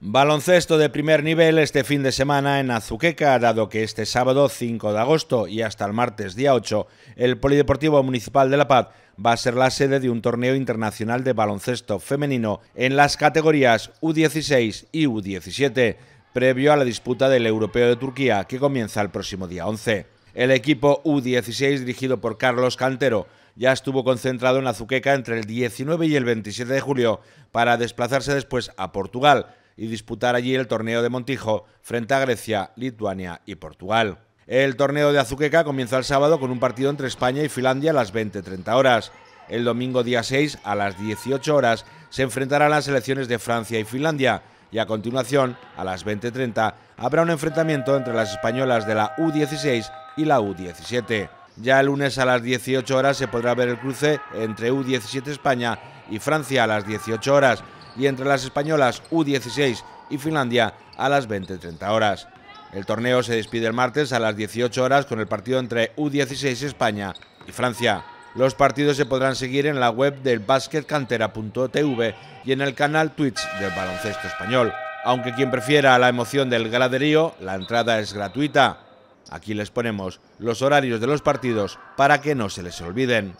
Baloncesto de primer nivel este fin de semana en Azuqueca, dado que este sábado 5 de agosto y hasta el martes día 8, el Polideportivo Municipal de La Paz va a ser la sede de un torneo internacional de baloncesto femenino en las categorías U16 y U17, previo a la disputa del Europeo de Turquía que comienza el próximo día 11. El equipo U16 dirigido por Carlos Cantero ya estuvo concentrado en Azuqueca entre el 19 y el 27 de julio para desplazarse después a Portugal y disputar allí el torneo de Montijo frente a Grecia, Lituania y Portugal. El torneo de Azuqueca comienza el sábado con un partido entre España y Finlandia a las 20.30 horas. El domingo día 6 a las 18 horas se enfrentarán las selecciones de Francia y Finlandia y a continuación, a las 20.30, habrá un enfrentamiento entre las españolas de la U16 y la U17. Ya el lunes a las 18 horas se podrá ver el cruce entre U17 España y Francia a las 18 horas, y entre las españolas U16 y Finlandia a las 20-30 horas. El torneo se despide el martes a las 18 horas con el partido entre U16 España y Francia. Los partidos se podrán seguir en la web del basketcantera.tv y en el canal Twitch del baloncesto español. Aunque quien prefiera la emoción del graderío, la entrada es gratuita. Aquí les ponemos los horarios de los partidos para que no se les olviden.